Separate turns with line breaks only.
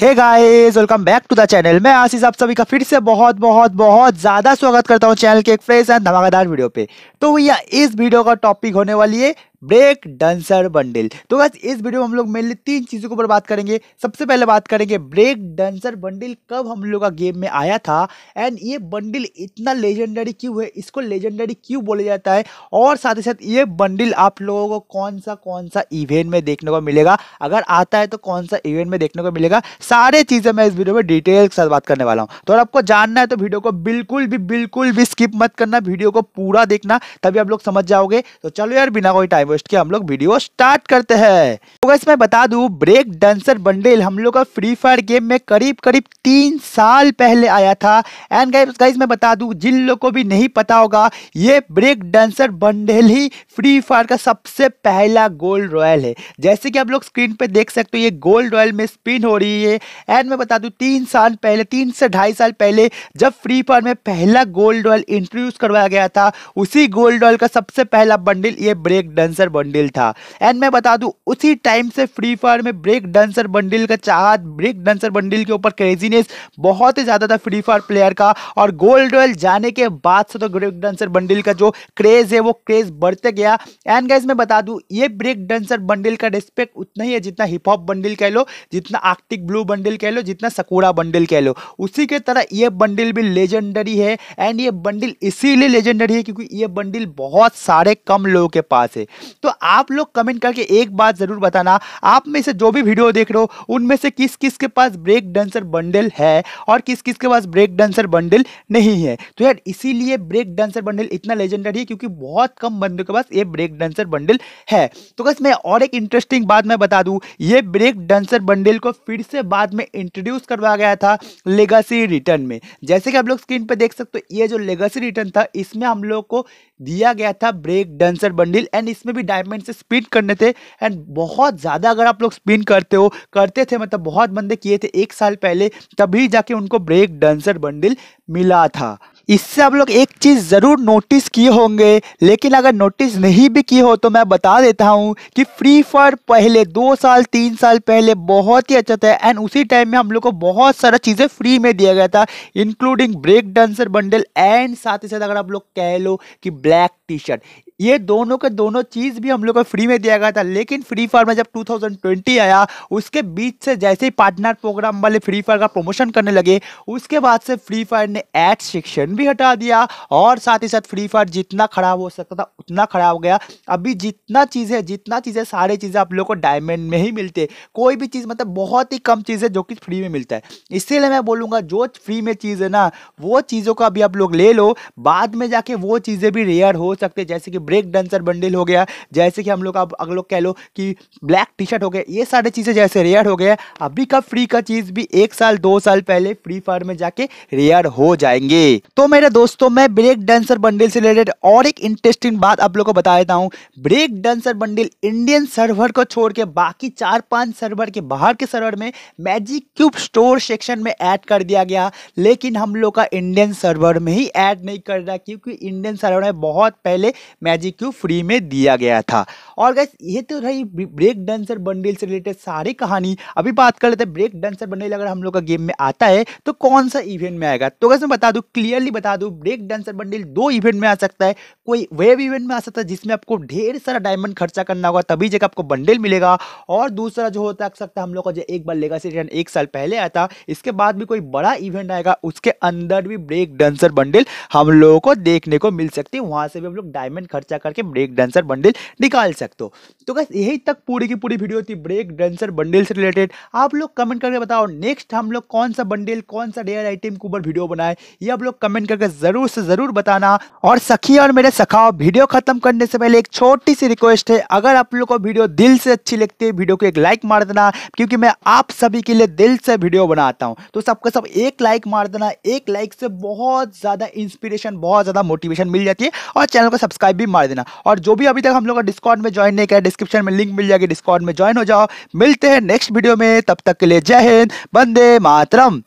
hey guys welcome back to the channel मैं आशीष आप सभी का फिर से बहुत बहुत बहुत ज़्यादा स्वागत करता हूँ चैनल के एक फ्रेश एंड धमाकेदार वीडियो पे तो भैया इस वीडियो का टॉपिक होने वाली है ब्रेक डांसर बंडल तो बस इस वीडियो में हम लोग मेनली तीन चीज़ों के ऊपर बात करेंगे सबसे पहले बात करेंगे ब्रेक डांसर बंडल कब हम लोग का गेम में आया था एंड ये बंडल इतना लेजेंडरी क्यों है इसको लेजेंडरी क्यों बोला जाता है और साथ ही साथ ये बंडल आप लोगों को कौन सा कौन सा इवेंट में देखने को मिलेगा अगर आता है तो कौन सा इवेंट में देखने को मिलेगा सारे चीज़ें मैं इस वीडियो में डिटेल के साथ बात करने वाला हूँ तो अगर आपको जानना है तो वीडियो को बिल्कुल भी बिल्कुल भी स्किप मत करना वीडियो को पूरा देखना तभी आप लोग समझ जाओगे तो चलो यार बिना कोई टाइम रिक्वेस्ट किया हम लोग वीडियो स्टार्ट करते हैं तो गैस मैं बता दूं ब्रेक डांसर बंडल हम लोग का फ्री फायर गेम में करीब करीब तीन साल पहले आया था एंड गाइस गाइस मैं बता दूं जिन लोगों को भी नहीं पता होगा ये ब्रेक डांसर बंडल ही फ्री फायर का सबसे पहला गोल्ड रॉयल है जैसे कि आप लोग स्क्रीन पर देख सकते हो ये गोल्ड रॉयल में स्पिन हो रही है एंड मैं बता दूं तीन साल पहले तीन से ढाई साल पहले जब फ्री फायर में पहला गोल्ड रॉयल इंट्रोड्यूस करवाया गया था उसी गोल्ड रॉयल का सबसे पहला बंडल ये ब्रेक डांस डांसर बंडल था एंड मैं बता दूं उसी टाइम से फ्री फायर में ब्रेक डांसर बंडल का चाहत ब्रेक डांसर बंडल के ऊपर क्रेजीनेस बहुत ही ज़्यादा था फ्री फायर प्लेयर का और गोल्ड रॉयल जाने के बाद से तो ब्रेक डांसर बंडल का जो क्रेज़ है वो क्रेज़ बढ़ते गया एंड गैस मैं बता दूँ ये ब्रेक डांसर बंडल का रिस्पेक्ट उतना ही है जितना हिप हॉप बंडल कह लो जितना आर्टिक ब्लू बंडल कह लो जितना सकूड़ा बंडल कह लो उसी के तरह ये बंडल भी लेजेंडरी है एंड ये बंडल इसीलिए लेजेंडरी है क्योंकि ये बंडल बहुत सारे कम लोगों के पास है तो आप लोग कमेंट करके एक बात ज़रूर बताना आप में से जो भी वीडियो देख रहे हो उनमें से किस किस के पास ब्रेक डांसर बंडल है और किस किस के पास ब्रेक डांसर बंडल नहीं है तो यार इसीलिए ब्रेक डांसर बंडल इतना लेजेंडरी है क्योंकि बहुत कम बंदों के पास ये ब्रेक डांसर बंडल है तो बस मैं और एक इंटरेस्टिंग बात मैं बता दूँ ये ब्रेक डांसर बंडल को फिर से बाद में इंट्रोड्यूस करवाया गया था लेगासी रिटर्न में जैसे कि आप लोग स्क्रीन पर देख सकते हो ये जो लेगासी रिटर्न था इसमें हम लोग को दिया गया था ब्रेक डांसर बंडल एंड इसमें भी डायमंड से स्पिन करने थे एंड बहुत ज़्यादा अगर आप लोग स्पिन करते हो करते थे मतलब बहुत बंदे किए थे एक साल पहले तभी जाके उनको ब्रेक डांसर बंडल मिला था इससे आप लोग एक चीज़ ज़रूर नोटिस किए होंगे लेकिन अगर नोटिस नहीं भी किए हो तो मैं बता देता हूँ कि फ्री फायर पहले दो साल तीन साल पहले बहुत ही अच्छा था एंड उसी टाइम में हम लोग को बहुत सारा चीज़ें फ्री में दिया गया था including break dancer bundle and साथ ही साथ अगर आप लोग कह लो कि ब्लैक टी शर्ट ये दोनों के दोनों चीज़ भी हम लोग को फ्री में दिया गया था लेकिन फ्री फायर में जब 2020 आया उसके बीच से जैसे ही पार्टनर प्रोग्राम वाले फ्री फायर का प्रमोशन करने लगे उसके बाद से फ्री फायर ने एड सेक्शन भी हटा दिया और साथ ही साथ फ्री फायर जितना खराब हो सकता था उतना खराब हो गया अभी जितना चीज़ें जितना चीज़ें सारी चीज़ें आप लोग को डायमंड में ही मिलते कोई भी चीज़ मतलब बहुत ही कम चीज़ है जो कि फ्री में मिलता है इसीलिए मैं बोलूँगा जो फ्री में चीज़ है ना वो चीज़ों का भी आप लोग ले लो बाद में जाके वो चीज़ें भी रेयर हो सकते जैसे कि ब्रेक डांसर बंडल हो गया जैसे कि हम लोग आप अगर लोग कह लो कि ब्लैक टी शर्ट हो गया ये सारी चीज़ें जैसे रेयर हो गया अभी का फ्री का चीज़ भी एक साल दो साल पहले फ्री फायर में जाके रेयर हो जाएंगे तो मेरे दोस्तों मैं ब्रेक डांसर बंडल से रिलेटेड और एक इंटरेस्टिंग बात आप लोग को बता देता हूँ break dancer bundle Indian server को छोड़ के बाकी चार पाँच सर्वर के बाहर के सर्वर में मैजिक क्यूब स्टोर सेक्शन में ऐड कर दिया गया लेकिन हम लोग का इंडियन सर्वर में ही ऐड नहीं कर रहा क्योंकि इंडियन सर्वर में बहुत पहले मैजिक मैजिक क्यू फ्री में दिया गया था और गैस ये तो रही ब्रेक डांसर बंडल से रिलेटेड सारी कहानी अभी बात कर लेते हैं ब्रेक डांसर बंडल अगर हम लोग का गेम में आता है तो कौन सा इवेंट में आएगा तो गैस मैं बता दूँ क्लियरली बता दूँ ब्रेक डांसर बंडल दो इवेंट में आ सकता है कोई वेब इवेंट में आ सकता है जिसमें आपको ढेर सारा डायमंड खर्चा करना होगा तभी जगह आपको बंडल मिलेगा और दूसरा जो होता है सकता तो है हम लोग का जो एक बार लेगा रिटर्न एक साल पहले आया था इसके बाद भी कोई बड़ा इवेंट आएगा उसके अंदर भी ब्रेक डांसर बंडल हम लोगों को देखने को मिल सकती है वहाँ से भी हम लोग डायमंड खर्च चर्चा करके ब्रेक डांसर बंडल निकाल सकते हो तो बस यही तक पूरी की पूरी वीडियो थी ब्रेक डांसर बंडल से रिलेटेड आप लोग कमेंट करके बताओ नेक्स्ट हम लोग कौन सा बंडल कौन सा रेयर आइटम के ऊपर वीडियो बनाए ये आप लोग कमेंट करके जरूर से जरूर बताना और सखी और मेरे सखाओ वीडियो खत्म करने से पहले एक छोटी सी रिक्वेस्ट है अगर आप लोग को वीडियो दिल से अच्छी लगती है वीडियो को एक लाइक मार देना क्योंकि मैं आप सभी के लिए दिल से वीडियो बनाता हूँ तो सबका सब एक लाइक मार देना एक लाइक से बहुत ज़्यादा इंस्पिरेशन बहुत ज़्यादा मोटिवेशन मिल जाती है और चैनल को सब्सक्राइब भी मार देना और जो भी अभी तक हम लोग डिस्काउंट में ज्वाइन नहीं किया डिस्क्रिप्शन में लिंक मिल जाएगी डिस्काउंट में ज्वाइन हो जाओ मिलते हैं नेक्स्ट वीडियो में तब तक के लिए जय हिंद बंदे मातरम